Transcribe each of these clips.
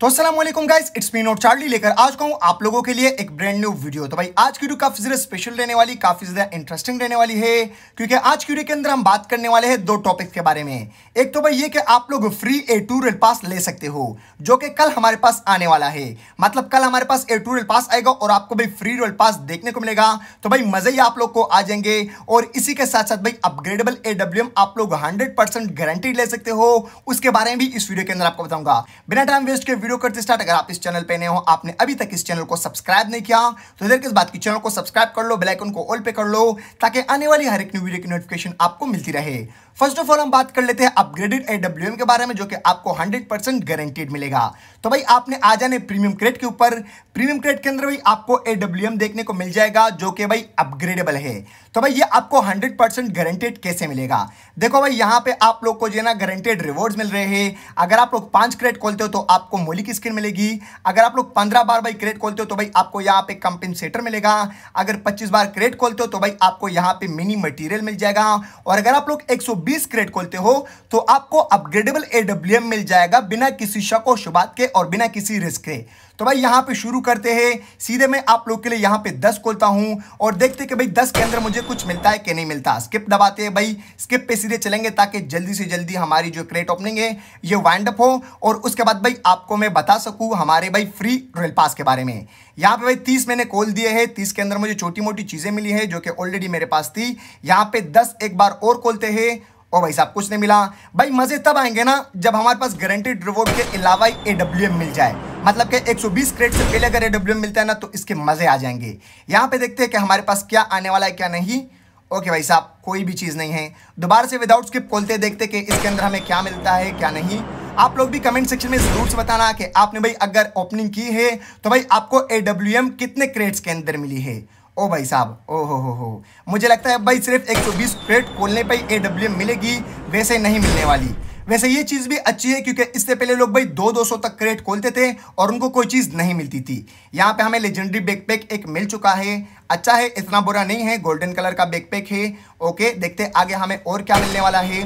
तो असलम guys it's me not Charlie लेकर आज का हूँ आप लोगों के लिए एक ब्रांड न्यू वीडियो तो भाई आज की वीडियो काफी ज़्यादा स्पेशल रहने वाली काफ़ी ज़्यादा इंटरेस्टिंग रहने वाली है क्योंकि आज की वीडियो के अंदर हम बात करने वाले हैं दो टॉपिक्स के बारे में एक तो भाई ये कि आप लोग free A to rail pass ले सकते हो जो कि कल हमारे पास आने वाला है मतलब कल हमारे पास ए टू रेल पास आएगा और आपको भाई फ्री रेल पास देखने को मिलेगा तो भाई मज़े ही आप लोग को आ जाएंगे और इसी के साथ साथ भाई अपग्रेडेबल ए आप लोग हंड्रेड परसेंट ले सकते हो उसके बारे में भी इस वीडियो के अंदर आपको बताऊंगा बिना टाइम वेस्ट के वीडियो करते स्टार्ट अगर आप इस चैनल पे नए हो आपने अभी तक इस चैनल को सब्सक्राइब नहीं किया तो इधर किस बात की चैनल को सब्सक्राइब कर लो बेलाइकन को ऑल पे कर लो ताकि आने वाली हर एक न्यू वीडियो की नोटिफिकेशन आपको मिलती रहे फर्स्ट ऑफ ऑल हम बात कर लेते हैं अपग्रेडेड एडब्ल्यू के बारे में जो कि आपको हंड्रेड गारंटेड मिलेगा तो भाई आपने आ जाने प्रीमियम क्रेड के ऊपर प्रीमियम क्रेड के अंदर भाई आपको एडब्ल्यू देखने को मिल जाएगा जो कि भाई अपग्रेडेबल है तो भाई ये आपको 100 परसेंट गारंटेड कैसे मिलेगा देखो भाई यहाँ पे आप लोग को जो है ना गारंटेड रिवॉर्ड्स मिल रहे हैं अगर आप लोग पांच क्रेड खोलते हो तो आपको मोली की स्किन मिलेगी अगर आप लोग पंद्रह बार भाई क्रेड खोलते हो तो भाई आपको यहाँ पे कंपेंसेटर मिलेगा अगर पच्चीस बार क्रेड खोलते हो तो भाई आपको यहाँ पे मिनी मटीरियल मिल जाएगा और अगर आप लोग एक क्रेड खोलते हो तो आपको अपग्रेडेबल एडब्ल्यू मिल जाएगा बिना किसी शक और शुबात के और बिना किसी रिस्क के तो भाई यहाँ पे शुरू करते हैं सीधे मैं आप लोग के लिए यहाँ पे दस खोलता हूँ और देखते कि भाई दस के अंदर मुझे कुछ मिलता है कि नहीं मिलता स्किप दबाते हैं भाई स्किप पे सीधे चलेंगे ताकि जल्दी से जल्दी हमारी जो क्रेट ओपनिंग है ये वाइंड अप हो और उसके बाद भाई आपको मैं बता सकूँ हमारे भाई फ्री रेल पास के बारे में यहाँ पे भाई तीस मैंने कॉल दिए हैं तीस के अंदर मुझे छोटी मोटी चीज़ें मिली है जो कि ऑलरेडी मेरे पास थी यहाँ पे दस एक बार और खोलते हैं और भाई साहब कुछ नहीं मिला भाई मजे तब आएंगे ना जब हमारे पास गारंटेड रिवॉर्ड के अलावा ही एम मिल जाए मतलब कि 120 क्रेड से पहले अगर एम मिलता है ना तो इसके मजे आ जाएंगे यहाँ पे देखते हैं कि हमारे पास क्या आने वाला है क्या नहीं ओके भाई साहब कोई भी चीज़ नहीं है दोबारा से विदाउट स्किप खोलते देखते कि इसके अंदर हमें क्या मिलता है क्या नहीं आप लोग भी कमेंट सेक्शन में जरूर से बताना कि आपने भाई अगर ओपनिंग की है तो भाई आपको ए कितने क्रेड्स के अंदर मिली है ओ भाई साहब ओ हो हो हो मुझे लगता है भाई सिर्फ 120 क्रेडिट खोलने पर ए डब्ल्यू मिलेगी वैसे नहीं मिलने वाली वैसे ये चीज़ भी अच्छी है क्योंकि इससे पहले लोग भाई दो दो सौ तक क्रेट खोलते थे और उनको कोई चीज़ नहीं मिलती थी यहाँ पे हमें लेजेंडरी बैकपैक एक मिल चुका है अच्छा है इतना बुरा नहीं है गोल्डन कलर का बैकपैक है ओके देखते आगे हमें और क्या मिलने वाला है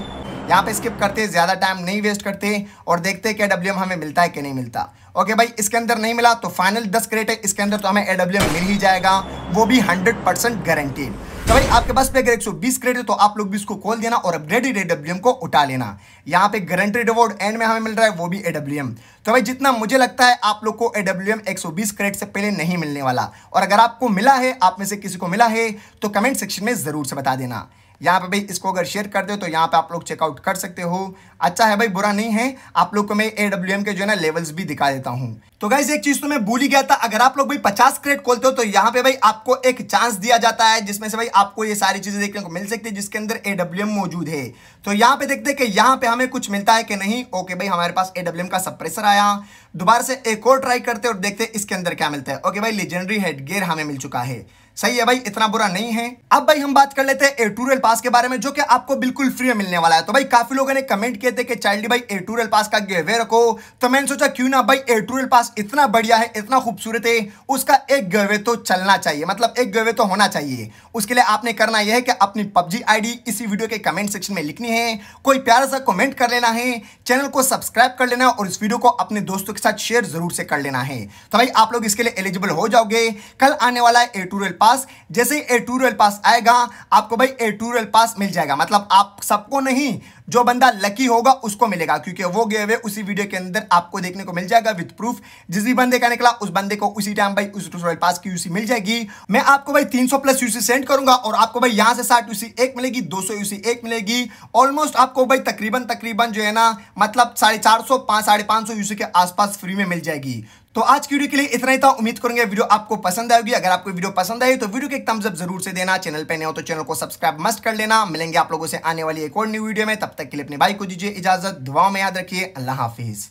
यहाँ पे स्किप करते ज़्यादा टाइम नहीं वेस्ट करते और देखते कि ए हमें मिलता है कि नहीं मिलता ओके भाई इसके अंदर नहीं मिला तो फाइनल दस क्रेट है इसके अंदर तो हमें एडब्ल्यू मिल ही जाएगा वो भी हंड्रेड परसेंट गारंटीड तो भाई आपके पास पे अगर 120 क्रेड है तो आप लोग भी इसको खोल देना और अपग्रेडेड एडब्ल्यू को उठा लेना यहाँ पे गारंटेड अवार्ड एंड में हमें मिल रहा है वो भी एडब्ल्यू तो भाई जितना मुझे लगता है आप लोग को एडब्ल्यू एम 120 क्रेड से पहले नहीं मिलने वाला और अगर आपको मिला है आप में से किसी को मिला है तो कमेंट सेक्शन में जरूर से बता देना यहाँ पे भाई इसको अगर शेयर कर दे तो यहाँ पे आप लोग चेकआउट कर सकते हो अच्छा है भाई बुरा नहीं है आप लोग को मैं ए के जो है ना लेवल्स भी दिखा देता हूँ तो गाइज एक चीज तो मैं भूल ही गया था अगर आप लोग भाई पचास क्रेड खोलते हो तो यहाँ पे भाई आपको एक चांस दिया जाता है जिसमें से भाई आपको ये सारी चीजें देखने को मिल सकती है जिसके अंदर ए मौजूद है तो यहाँ पे देखते हैं कि यहाँ पे हमें कुछ मिलता है कि नहीं ओके भाई हमारे पास ए का सप्रेसर आया दोबारा से एक और ट्राई करते और देखते इसके अंदर क्या मिलता है ओके भाई लेजेंडरी हेडगेयर हमें मिल चुका है सही है भाई इतना बुरा नहीं है अब भाई हम बात कर लेते हैं एटूरियल पास के बारे में जो कि आपको बिल्कुल फ्री में मिलने वाला है तो भाई काफी लोगों ने कमेंट किए थे कि चाइल्ड भाई एटूरियल पास का वे रखो तो मैंने सोचा क्यों ना भाई एटूरियल पास इतना बढ़िया है इतना खूबसूरत है उसका एक गेवे तो चलना चाहिए मतलब एक गे तो होना चाहिए उसके लिए आपने करना यह है कि अपनी पबजी आई इसी वीडियो के कमेंट सेक्शन में लिखनी है कोई प्यारा सा कॉमेंट कर लेना है चैनल को सब्सक्राइब कर लेना और इस वीडियो को अपने दोस्तों के साथ शेयर जरूर से कर लेना है तो भाई आप लोग इसके लिए एलिजिबल हो जाओगे कल आने वाला है एटूरियल पास पास जैसे ए टू पास आएगा आपको भाई ए टू पास मिल जाएगा मतलब आप सबको नहीं जो बंदा लकी होगा उसको मिलेगा क्योंकि वो गिव अवे उसी वीडियो के अंदर आपको देखने को मिल जाएगा विद प्रूफ जिस भी बंदे का निकला उस बंदे को उसी टाइम भाई उस पास की यूसी मिल जाएगी मैं आपको भाई 300 प्लस यूसी सेंड करूंगा और आपको भाई यहाँ से साठ यूसी एक मिलेगी 200 यूसी एक मिलेगी ऑलमोस्ट आपको भाई तकरीबन तकरीबन जो है ना मतलब साढ़े चार सौ पांच साढ़े पांच सौ यूसी के आसपास फ्री में मिल जाएगी तो आज की वीडियो के लिए इतना ही था उम्मीद करूंगा वीडियो आपको पसंद आएगी अगर आपको वीडियो पसंद आई तो वीडियो के एक थम्स अप जरूर से देना चैनल पे नए हो तो चैनल को सब्सक्राइब मस्ट कर लेना मिलेंगे आप लोगों से आने वाली एक और न्यू वीडियो में तब तक के लिए अपने भाई को दीजिए इजाजत दुआओं में याद रखिए अल्लाह हाफिज़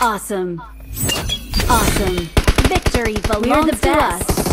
Awesome. Awesome. Victory belongs We're the best. to us.